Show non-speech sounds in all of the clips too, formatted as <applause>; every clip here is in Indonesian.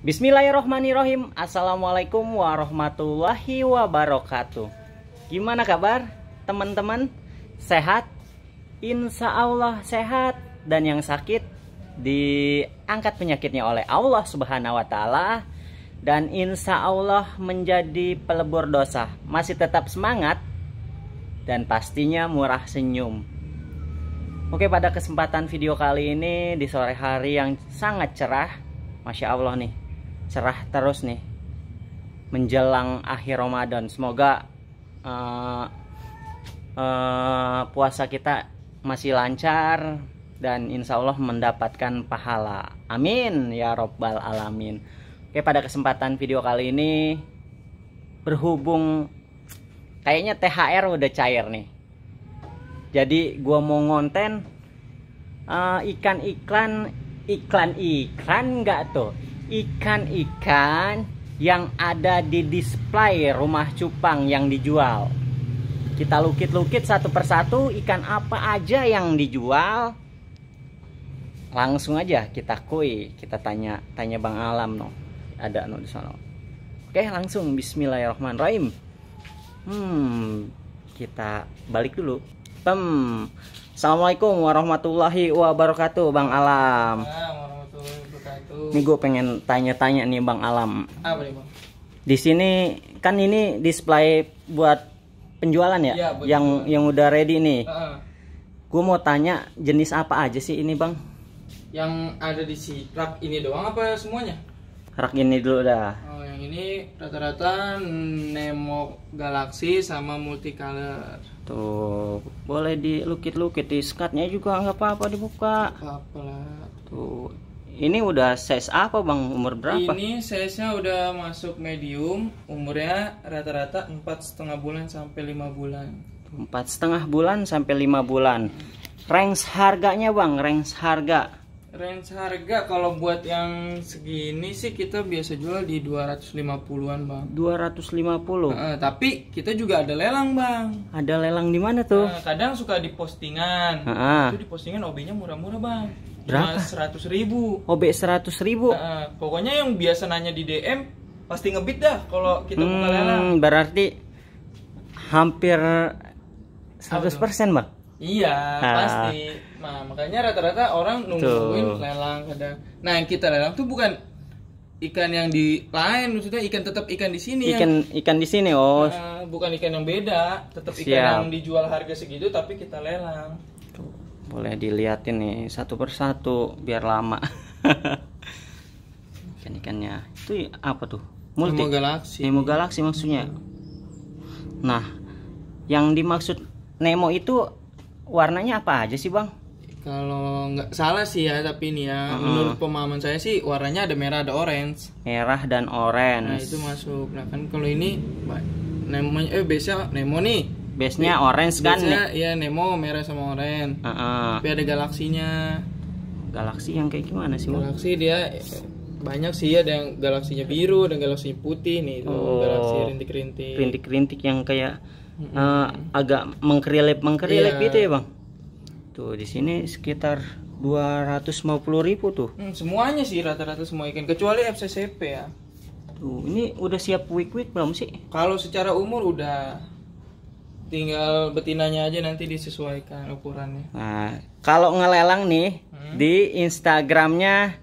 Bismillahirrohmanirrohim Assalamualaikum warahmatullahi wabarakatuh Gimana kabar teman-teman? Sehat? Insya Allah sehat Dan yang sakit diangkat penyakitnya oleh Allah subhanahu wa ta'ala Dan insya Allah menjadi pelebur dosa Masih tetap semangat Dan pastinya murah senyum Oke pada kesempatan video kali ini di sore hari yang sangat cerah Masya Allah nih cerah terus nih menjelang akhir Ramadan. Semoga uh, uh, puasa kita masih lancar dan insya Allah mendapatkan pahala. Amin ya robbal alamin. Oke pada kesempatan video kali ini berhubung kayaknya THR udah cair nih. Jadi gue mau ngonten uh, eh, ikan iklan iklan iklan nggak tuh ikan-ikan yang ada di display rumah cupang yang dijual. Kita lukit-lukit satu persatu ikan apa aja yang dijual. Langsung aja kita koi, kita tanya tanya Bang Alam no. Ada no di sana. Oke, langsung bismillahirrahmanirrahim. Hmm, kita balik dulu. Pem. Hmm. Assalamualaikum warahmatullahi wabarakatuh Bang Alam. Nih gue pengen tanya-tanya nih Bang Alam. Apa nih Bang? Di sini kan ini display buat penjualan ya, ya yang yang udah ready nih. Uh -uh. Gue mau tanya jenis apa aja sih ini Bang? Yang ada di si rak ini doang apa semuanya? Rak ini dulu dah. Oh, yang ini rata-rata Nemo Galaxy sama multicolor. Tuh, boleh dilukit-lukit di skatnya juga nggak apa-apa dibuka. Apa-apa lah. Tuh, ini udah size apa bang? Umur berapa? Ini size-nya udah masuk medium, umurnya rata-rata empat setengah bulan sampai lima bulan. Empat setengah bulan sampai lima bulan. Range harganya bang, range harga. Range harga kalau buat yang segini sih kita biasa jual di 250-an bang 250? Uh, tapi kita juga ada lelang bang Ada lelang di mana tuh? kadang suka di postingan uh Itu di postingan OB nya murah-murah bang berapa seratus ribu OB oh, seratus ribu uh, pokoknya yang biasa nanya di DM pasti ngebit dah kalau kita hmm, buka lelang berarti hampir 100% persen bang iya nah. pasti nah makanya rata-rata orang nungguin tuh. lelang kadang nah yang kita lelang tuh bukan ikan yang di lain maksudnya ikan tetap ikan di sini ikan yang, ikan di sini oh uh, bukan ikan yang beda tetap ikan yang dijual harga segitu tapi kita lelang boleh dilihat ini satu persatu biar lama <laughs> ikan ikannya itu apa tuh multi Nemo galaksi Nemo galaksi maksudnya nah yang dimaksud Nemo itu warnanya apa aja sih bang kalau nggak salah sih ya tapi ini ya hmm. menurut pemahaman saya sih warnanya ada merah ada orange merah dan nah, orange nah itu masuk nah kan kalau ini Nemo eh biasa Nemo nih base-nya iya. orange kan base ya iya, Nemo merah sama orange uh -uh. tapi ada galaksinya galaksi yang kayak gimana sih galaksi dia banyak sih ada yang galaksinya biru ada galaksi galaksinya putih nih itu oh, galaksi rintik-rintik rintik-rintik yang kayak mm -hmm. uh, agak mengkerilip mengkerilip yeah. gitu ya bang tuh di sini sekitar dua puluh ribu tuh hmm, semuanya sih rata-rata semua ikan kecuali FCCP ya tuh ini udah siap week week belum sih kalau secara umur udah tinggal betinanya aja nanti disesuaikan ukurannya nah kalau ngelelang nih hmm. di instagramnya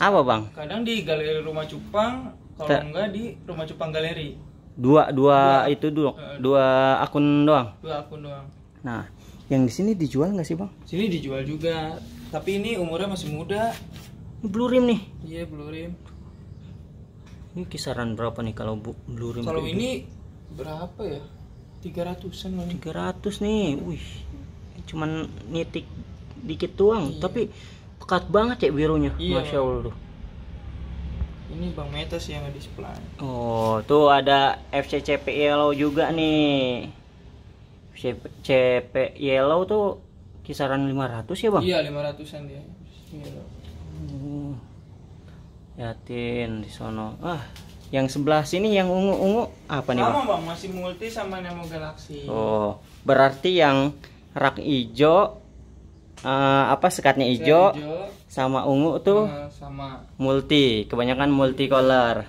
apa bang kadang di galeri rumah cupang kalau Ter... enggak di rumah cupang galeri dua dua, dua itu dua, eh. dua akun doang dua akun doang nah yang di sini dijual nggak sih bang sini dijual juga tapi ini umurnya masih muda blue rim nih iya blue rim ini kisaran berapa nih kalau blue rim kalau ini berapa ya tiga 300-an tiga ratus nih. Wih. Cuman nitik dikit tuang, iya. tapi pekat banget ya birunya. Iya. Masya Allah. Ini Bang sih yang di sebelah Oh, tuh ada FCCP Yellow juga nih. FCCP Yellow tuh kisaran lima ratus ya, Bang? Iya, 500-an dia. Yellow. Hmm. Yatin di sono. Ah, yang sebelah sini yang ungu-ungu apa nih Lama, bang? masih multi sama Nemo Galaxy. Oh, berarti yang rak hijau uh, eh, apa sekatnya hijau ijo sama ungu tuh eh, sama multi, kebanyakan multi color.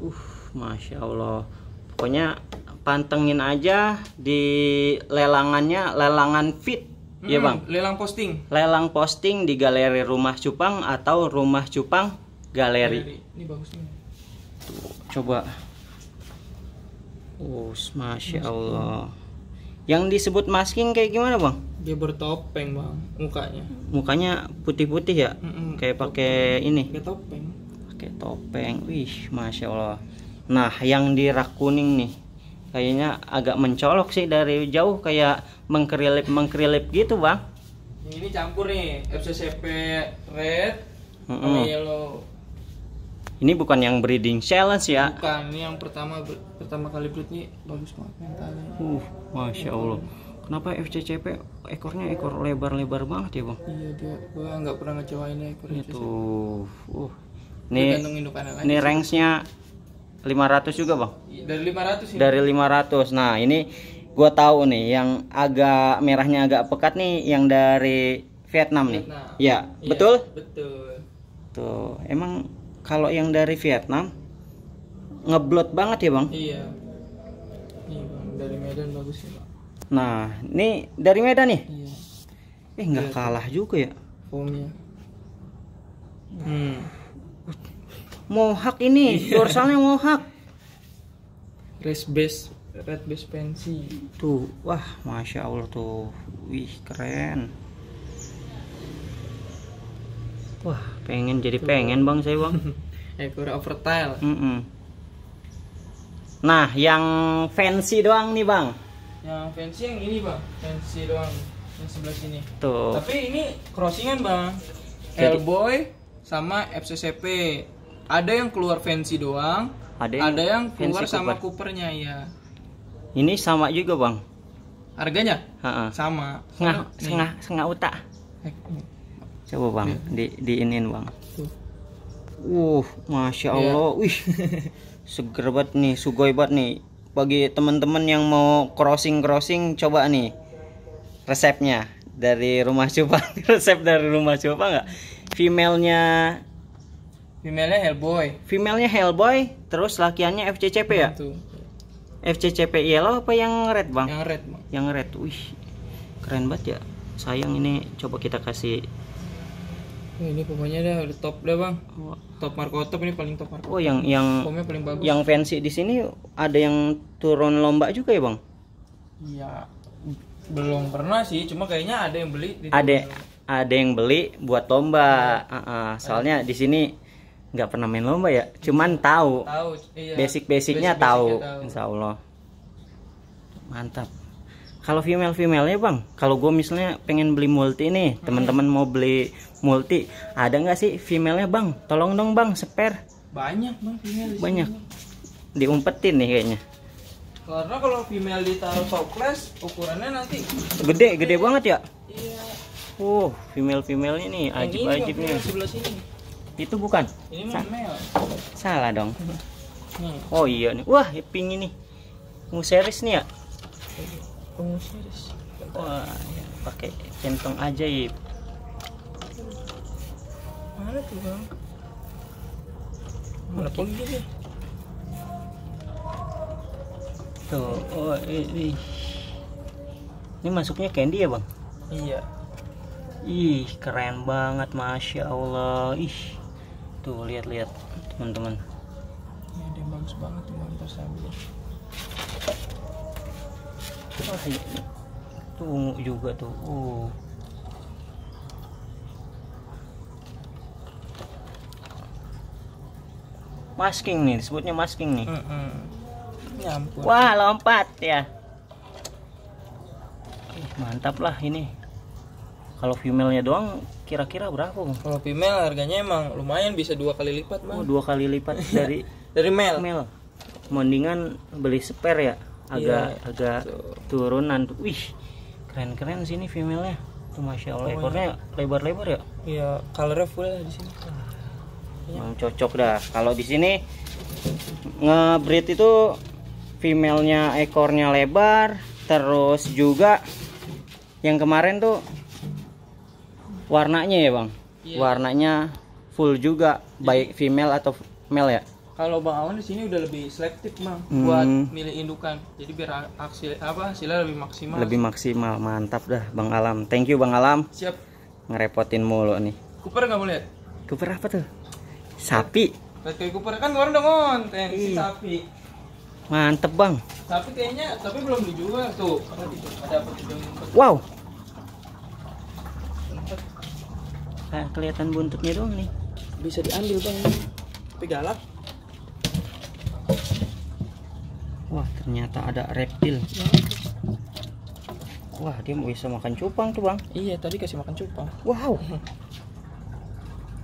Uh, masya Allah. Pokoknya pantengin aja di lelangannya, lelangan fit. Iya, hmm, ya bang. Lelang posting. Lelang posting di galeri Rumah Cupang atau Rumah Cupang galeri. Ini bagus nih. Tuh, coba. Oh, masya Allah. Yang disebut masking kayak gimana bang? Dia bertopeng bang, mukanya. Mukanya putih-putih ya, mm -mm, kayak pakai ini. Pakai topeng. Pakai topeng, wih, masya Allah. Nah, yang di rak kuning nih, kayaknya agak mencolok sih dari jauh kayak mengkerilip mengkerilip gitu bang. Ini campur nih, FCCP red, mm -mm. yellow ini bukan yang breeding challenge ya? Bukan, ini yang pertama pertama kali breed ini bagus banget Uh, masya Allah. Kenapa FCCP ekornya ekor lebar-lebar banget ya bang? Iya dia, gua nggak pernah ngecewain ya ekor Itu, uh, nih, ini ranksnya 500 juga bang? Iya, dari 500 ya? Dari 500. Nah ini gue tahu nih yang agak merahnya agak pekat nih yang dari Vietnam, Vietnam. nih. Ya, iya, betul? Betul. Tuh, emang kalau yang dari Vietnam ngeblot banget ya bang iya iya bang dari Medan bagus ya bang nah ini dari Medan nih iya. eh nggak iya, kalah bang. juga ya formnya hmm. mohak ini iya. Dorsalnya dorsalnya mohak race base red base pensi tuh wah masya allah tuh wih keren Wah, pengen jadi pengen bang saya bang. Ekor <laughs> overtail. Mm -mm. Nah, yang fancy doang nih bang. Yang fancy yang ini bang, fancy doang yang sebelah sini. Tuh. Tapi ini crossingan bang. Hellboy sama FCCP. Ada yang keluar fancy doang. Ada yang, ada yang keluar sama Cooper. ya. Ini sama juga bang. Harganya? Ha -ha. Sama. sengah, sengah, sengah utak. Eh, coba bang iya. di diinin bang uh masya iya. allah yeah. wih <laughs> seger banget nih sugoi banget nih bagi teman-teman yang mau crossing crossing coba nih resepnya dari rumah coba <laughs> resep dari rumah coba nggak femalenya femalenya Hellboy femalenya Hellboy terus lakiannya FCCP ya FCCP yellow apa yang red bang yang red bang yang red wih keren banget ya sayang ini coba kita kasih ini pokoknya dah udah top dah bang top marco top ini paling top marco. oh yang yang Pomnya paling bagus yang fancy di sini ada yang turun lomba juga ya bang iya belum pernah sih cuma kayaknya ada yang beli ada ada yang beli buat lomba ya. uh -uh. soalnya di sini nggak pernah main lomba ya cuman tahu, tahu iya. basic basicnya basic tahu. tahu insya Allah mantap kalau female female nya bang kalau gue misalnya pengen beli multi nih hmm. teman-teman mau beli multi ada nggak sih female nya bang tolong dong bang spare banyak bang female banyak di diumpetin nih kayaknya karena kalau female ditaruh toples ukurannya nanti gede gede iya. banget ya iya oh female female ini ajib ajib nih sebelah sini itu bukan ini Sa male. salah dong hmm. oh iya nih wah pingin nih. mau series nih ya Iya. pakai centong ajaib mana tuh bang mana pergi iya, iya. tuh oh ini ini masuknya candy ya bang iya ih keren banget masya allah ih tuh lihat-lihat teman-teman ya, dia bagus banget teman-teman Wah, itu ungu juga tuh. Uh. Masking nih, sebutnya masking nih. Mm -hmm. Wah, lompat ya. mantap lah ini. Kalau female-nya doang kira-kira berapa, Kalau female harganya emang lumayan bisa dua kali lipat, Bang. Oh, dua kali lipat iya, dari dari male. male. Mendingan beli spare ya agak yeah, agak tuh. Gitu. turunan wih keren keren sini female nya tuh masya allah ekornya lebar lebar ya iya colornya full lah di sini yang iya. cocok dah kalau di sini ngebreed itu femalenya ekornya lebar terus juga yang kemarin tuh warnanya ya bang yeah. warnanya full juga baik female atau male ya kalau bang Awan di sini udah lebih selektif mang hmm. buat milih indukan jadi biar hasil apa hasilnya lebih maksimal lebih maksimal mantap dah bang Alam thank you bang Alam siap ngerepotin mulu nih Cooper nggak boleh lihat Cooper apa tuh sapi kayak Cooper kan kemarin udah ngonten si iya. sapi mantep bang tapi kayaknya tapi belum dijual tuh ada apa wow Nah, kelihatan buntutnya doang nih bisa diambil bang tapi galak wah ternyata ada reptil wah dia bisa makan cupang tuh bang iya tadi kasih makan cupang wow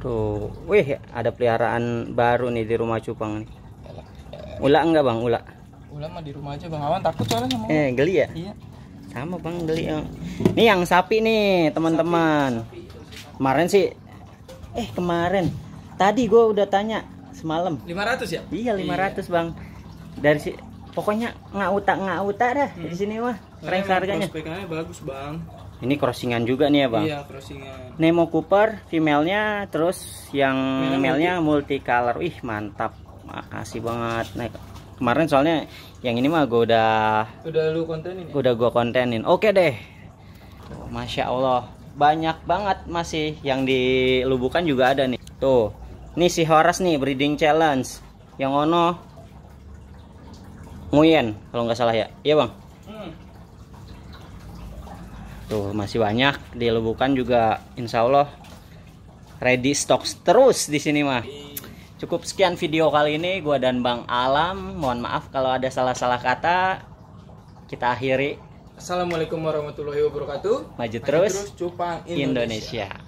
tuh wih ada peliharaan baru nih di rumah cupang nih ula enggak bang ula ula mah di rumah aja bang awan takut soalnya sama eh geli ya iya sama bang geli yang nih yang sapi nih teman-teman kemarin sih eh kemarin tadi gue udah tanya semalam 500 ya iya 500 iya. bang dari si pokoknya nggak utak nggak utak dah hmm. di sini mah iya, keren harganya bagus bang ini crossingan juga nih ya bang iya crossingan Nemo Cooper female nya terus yang male-nya multicolor ih mantap makasih banget nah, kemarin soalnya yang ini mah gue udah udah lu kontenin ya? udah gue kontenin oke deh masya allah banyak banget masih yang di lubukan juga ada nih tuh nih si Horas nih breeding challenge yang ono Nguyen kalau nggak salah ya iya bang hmm. tuh masih banyak di lubukan juga insya Allah ready stok terus di sini mah cukup sekian video kali ini gua dan Bang Alam mohon maaf kalau ada salah-salah kata kita akhiri Assalamualaikum warahmatullahi wabarakatuh maju terus, maju terus cupang Indonesia, Indonesia.